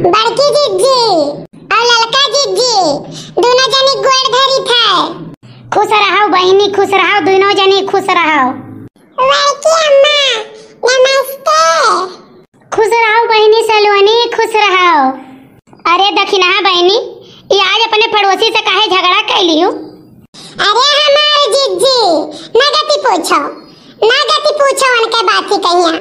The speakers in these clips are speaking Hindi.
बड़की जीत और ललका जीत दोनों जनी गोड़ धरी था खुश रहो बहिनी खुश रहो दोनों जनी खुश रहो बड़की अम्मा नमस्ते खुश रहो बहिनी सलोनी खुश रहो अरे दखिना बहिनी ये आज अपने पड़ोसी से काहे झगड़ा कर लियो अरे हमारे जीत ना गति पूछो ना गति पूछो उनके बात ही कहिया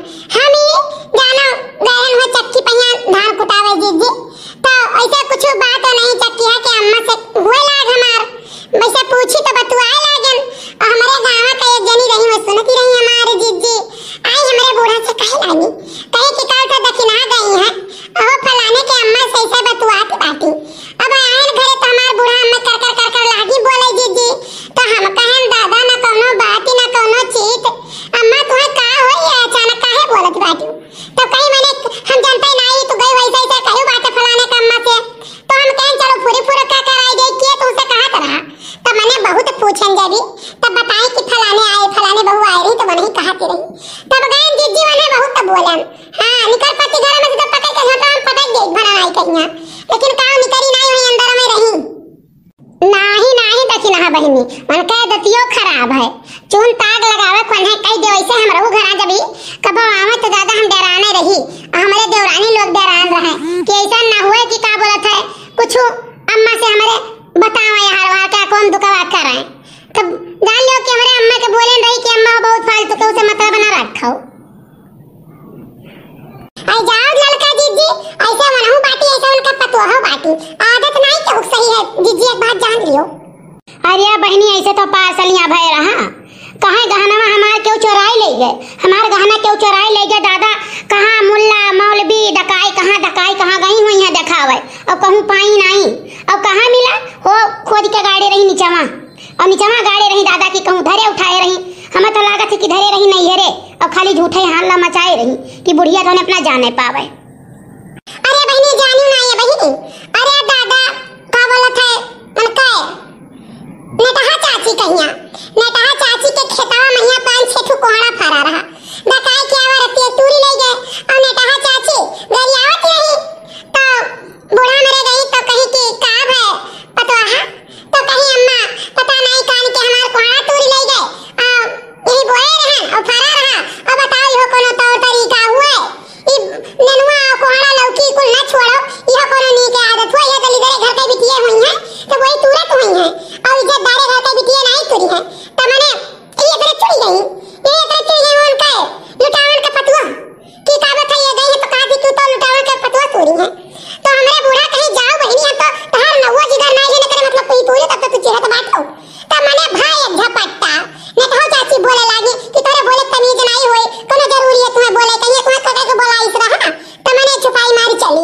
पूछन जा जब तब बताए कि फलाने आए फलाने बहू आए रही तो मन ही कहा रही तब गए जिज्जी वाले बहू तब बोलन हां निकल पति घर में तो पकड़ के झटका हम पटक गई भरा आई कहिया लेकिन काम निकली नहीं हुई अंदर में रही नाही नाही देखी ना बहिनी मन कह दतियो खराब है चून ताग लगावे कोन है कह दे ऐसे हम रहू घर जब कबो आवे तो दादा हम डराने रही हमारे देवरानी लोग डरान रहे कि ऐसा ना हुए कि का बोलत है कुछ अम्मा से हमारे बताओ यार वहाँ क्या कौन दुकान कर रहे हैं तब जान लो कि हमारे अम्मा के बोले रही कि अम्मा बहुत फालतू के उसे मतलब बना रखा हो आई जाओ लड़का जीजी ऐसे हूं बाटी ऐसे उनका पतवा हो बाटी आदत नहीं तो सही है जीजी एक बात जान लियो अरे या बहनी ऐसे तो पार्सल यहाँ भय रहा कहां गहना हमार क्यों चुराए ले गए हमार गहना क्यों चुराए ले जाने पावे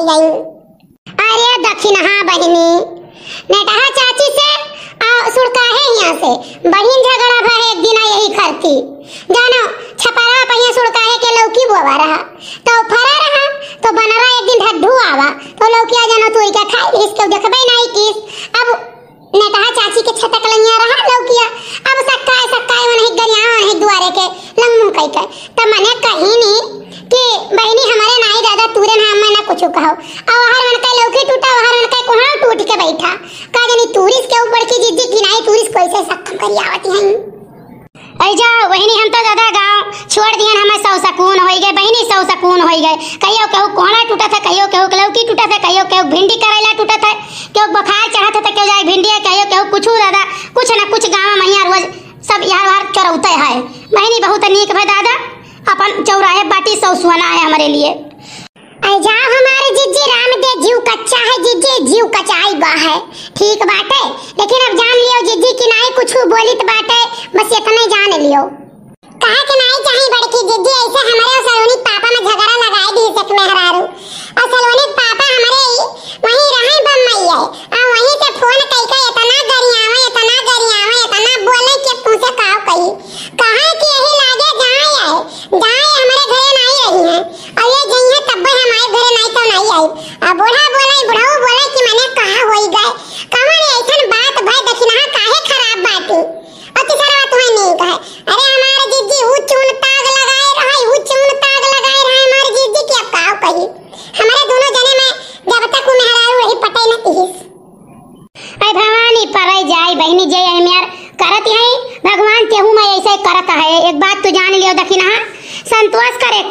ยัง बहनी हम तो दादा गांव छोड़ दिए हमें सौ सकून हो गए बहनी सौ सकून हो गए कहियो केहू कोहड़ा टूटा था कहियो केहू लौकी टूटा था कहियो केहू भिंडी करेला टूटा था केहू बुखार चढ़ा था तो केहू जाए भिंडी है कहियो केहू कुछ दादा कुछ ना कुछ गाँव में यहाँ रोज सब यहाँ वहाँ चरौते है बहनी बहुत नीक भाई दादा अपन चौराहे बाटी सौ सुना है हमारे लिए आई जाओ हमारे जीजी राम दे जीव कच्चा है जीजी जीव कचाई बा है ठीक बात है लेकिन अब जान लियो जीजी की ना कुछ बोलित बात है बस इतना जान लियो कहा के नाई चाहे बड़की जिद्दी ऐसे हमारे और सलोनी पापा में झगड़ा लगाए दी सच में हरारू और सलोनी पापा हमारे वहीं रहे बम्बई है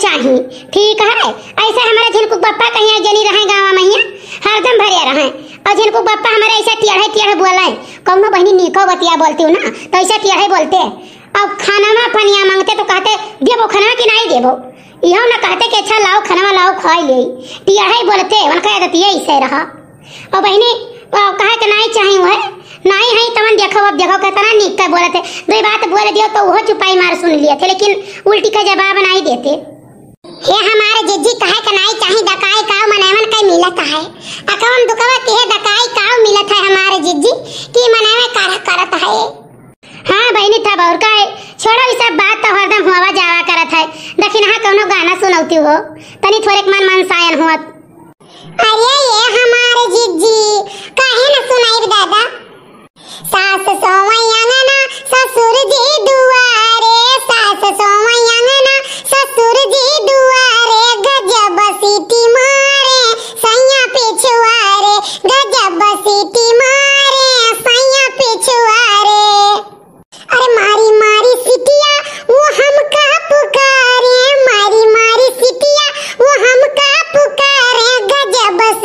चाहिए ठीक है ऐसे हमारा झिलकुक बप्पा कहीं आगे नहीं रहे गाँव मैया हरदम भरे रहे और झिलकुक बप्पा हमारा ऐसा टियढ़े टियढ़े बोले कौनो बहनी नीको बतिया बोलती हूँ ना तो ऐसा टियढ़े बोलते अब खाना में पनिया मांगते तो कहते देवो खाना कि नहीं देवो यो ना कहते कि अच्छा लाओ खाना लाओ खा ले टियढ़े बोलते उनका गतिया ऐसे रहा और बहनी कहे कि नहीं चाहिए वह नहीं है तमन देखो अब देखो कहता ना निक का बोलते दो बात बोल दियो तो वह चुपाई मार सुन लिए थे लेकिन उल्टी का जवाब नहीं देते हे हमारे जिज्जी कहे कनाई चाही दकाई काव मनावन कई मिलत है अकवम दुकवा के है दकाई काव मिलत है हमारे जिज्जी की मनावे कारा करत है हां बहिनी था और का छोड़ो ये सब बात तो हरदम हवा जावा करत है देखिन हां कोनो गाना सुनौती हो तनी थोड़े मन मन सायन होत अरे ये हमारे जिज्जी कहे न सुनाई दादा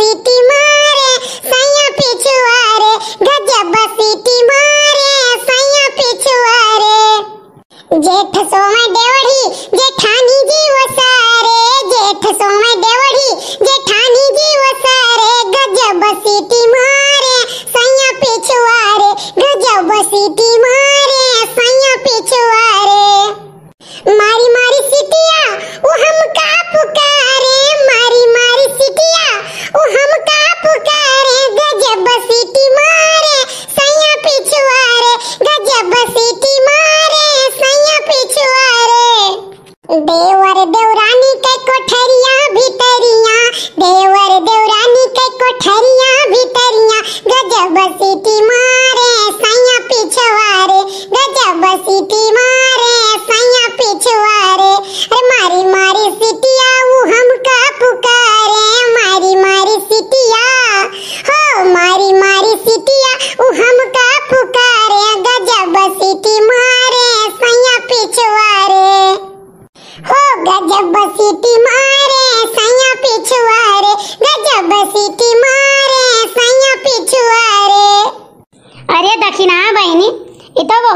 സിറ്റി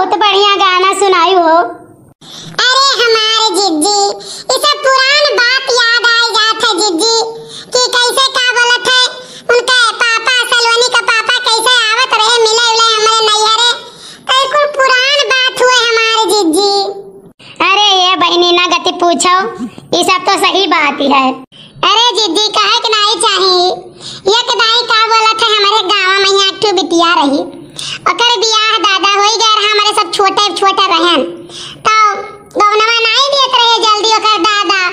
बहुत बढ़िया गाना सुनाई हो अरे हमारे जिज्जी इसे पुरान बात याद आई जात है जिज्जी कि कैसे का बोलत है उनके पापा सलोनी का पापा कैसे आवत रहे मिले उले हमारे नैहरे तो कुल पुरान बात हुए हमारे जिज्जी अरे ये बहनी ना गति पूछो ये सब तो सही बात ही है अरे जिज्जी कहे कि नहीं चाहिए एक दाई का बोलत है हमारे गांव में यहाँ बिटिया रही अकर बिया रही गए रहा हमारे सब छोटे छोटे बहन तो गवनवा नहीं देत रहे जल्दी ओकर दादा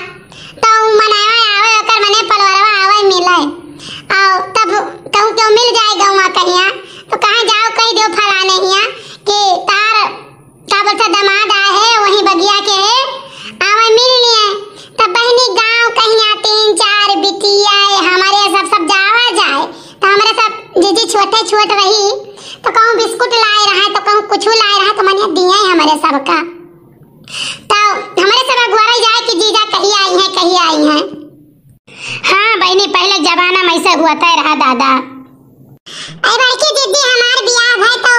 तो मनावा आवे ओकर मने पलवरवा आवे मिले आओ तब कहूँ क्यों मिल जाए गौवा कहिया तो कहां जाओ कह दियो फलाने हिया कि तार का बोलता दामाद आए है वहीं बगिया के है आवे मिल लिए तब बहनी गांव कहिया तीन चार बिटिया है हमारे सब सब जावा जाए तो हमारे सब जी जी छोटे छोट वही तो कहूँ बिस्कुट लाए रहा तो कहूँ कुछ लाए रहा तो मैंने दिए हैं हमारे सब का तो हमारे सब अगुआरा जाए कि जीजा कहीं आई हैं कहीं आई हैं हाँ बहनी पहले जमाना में ऐसा हुआ था रहा दादा अरे बड़की दीदी हमार ब्याह है तो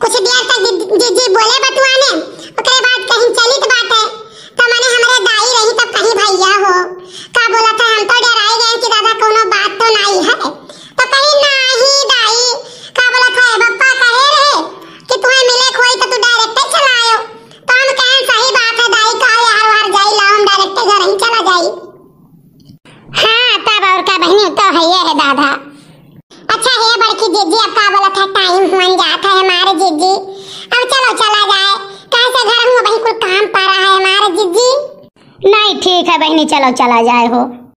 कुछ देर तक जीजी बोले बटुआ ने चलो चला जाए हो